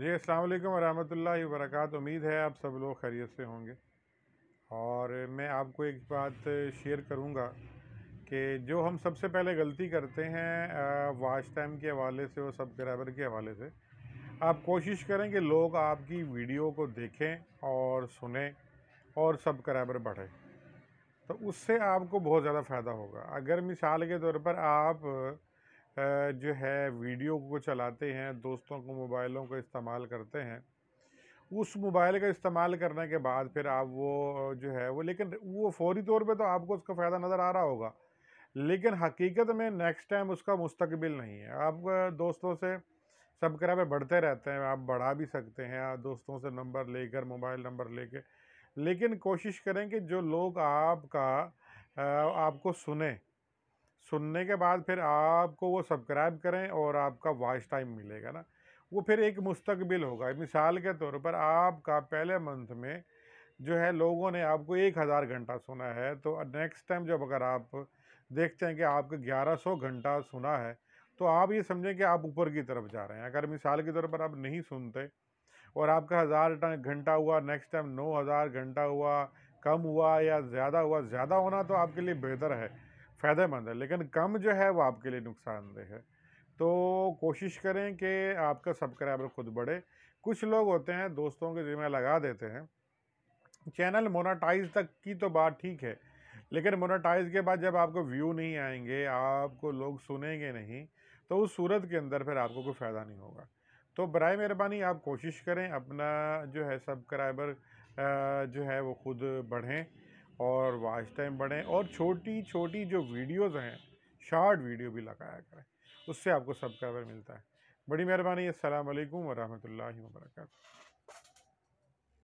जी अल्लाम वरहमतुल्ला वरक उम्मीद है आप सब लोग खैरियत से होंगे और मैं आपको एक बात शेयर करूंगा कि जो हम सबसे पहले गलती करते हैं वाच टाइम के हवाले से और सब्सक्राइबर के हवाले से आप कोशिश करें कि लोग आपकी वीडियो को देखें और सुने और सब्सक्राइबर बढ़े तो उससे आपको बहुत ज़्यादा फ़ायदा होगा अगर मिसाल के तौर पर आप जो है वीडियो को चलाते हैं दोस्तों को मोबाइलों को इस्तेमाल करते हैं उस मोबाइल का इस्तेमाल करने के बाद फिर आप वो जो है वो लेकिन वो फौरी तौर पे तो आपको उसका फ़ायदा नज़र आ रहा होगा लेकिन हकीकत में नेक्स्ट टाइम उसका मुस्तकबिल नहीं है आप दोस्तों से सब्सक्राइबर बढ़ते रहते हैं आप बढ़ा भी सकते हैं आप दोस्तों से नंबर लेकर मोबाइल नंबर ले लेकिन कोशिश करें कि जो लोग आपका आपको सुने सुनने के बाद फिर आपको वो सब्सक्राइब करें और आपका वॉइस टाइम मिलेगा ना वो फिर एक मुस्तकबिल होगा मिसाल के तौर पर आपका पहले मंथ में जो है लोगों ने आपको एक हज़ार घंटा सुना है तो नेक्स्ट टाइम जब अगर आप देखते हैं कि आपके ग्यारह सौ घंटा सुना है तो आप ये समझें कि आप ऊपर की तरफ जा रहे हैं अगर मिसाल के तौर पर आप नहीं सुनते और आपका हज़ार घंटा हुआ नेक्स्ट टाइम नौ हज़ार घंटा हुआ कम हुआ या ज़्यादा हुआ ज़्यादा होना तो आपके लिए बेहतर है फ़ायदेमंद है लेकिन कम जो है वो आपके लिए नुकसानदेह है तो कोशिश करें कि आपका सब्सक्राइबर खुद बढ़े कुछ लोग होते हैं दोस्तों के जिम्मे लगा देते हैं चैनल मोनाटाइज तक की तो बात ठीक है लेकिन मोनाटाइज के बाद जब आपको व्यू नहीं आएंगे आपको लोग सुनेंगे नहीं तो उस सूरत के अंदर फिर आपको कोई फ़ायदा नहीं होगा तो बर मेहरबानी आप कोशिश करें अपना जो है सब्सक्राइबर जो है वो खुद बढ़ें और वाच टाइम बढ़ें और छोटी छोटी जो वीडियोज़ हैं शार्ट वीडियो भी लगाया करें उससे आपको सब्सक्राइबर मिलता है बड़ी मेहरबानी असल वरहमल वर्क